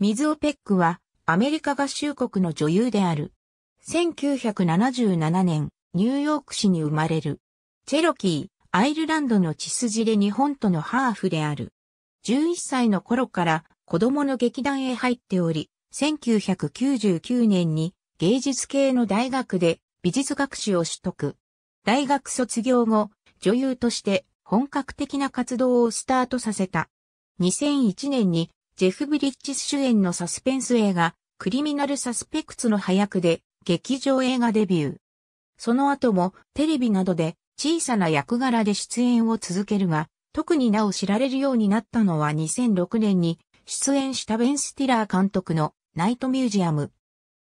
ミズオペックはアメリカ合衆国の女優である。1977年、ニューヨーク市に生まれる。チェロキー、アイルランドの血筋で日本とのハーフである。11歳の頃から子供の劇団へ入っており、1999年に芸術系の大学で美術学士を取得。大学卒業後、女優として本格的な活動をスタートさせた。2001年にジェフ・ブリッジス主演のサスペンス映画、クリミナル・サスペクツの配役で、劇場映画デビュー。その後も、テレビなどで、小さな役柄で出演を続けるが、特になお知られるようになったのは2006年に、出演したベン・スティラー監督の、ナイト・ミュージアム。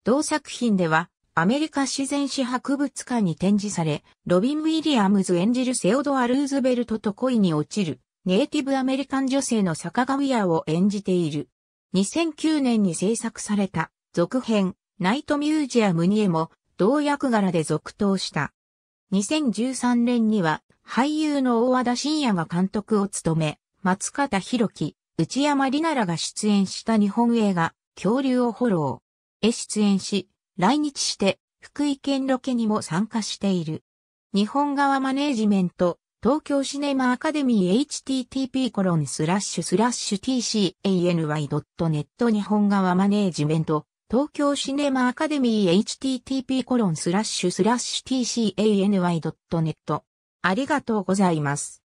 同作品では、アメリカ自然史博物館に展示され、ロビン・ウィリアムズ演じるセオドア・ルーズベルトと恋に落ちる。ネイティブアメリカン女性の坂上屋を演じている。2009年に制作された続編ナイトミュージアムにへも同役柄で続投した。2013年には俳優の大和田信也が監督を務め、松方弘樹、内山里奈らが出演した日本映画、恐竜をフォローへ出演し、来日して福井県ロケにも参加している。日本側マネージメント、東京シネマアカデミー http コロンスラッシュスラッシュ tcany.net 日本側マネージメント東京シネマアカデミー http コロンスラッシュスラッシュ tcany.net ありがとうございます。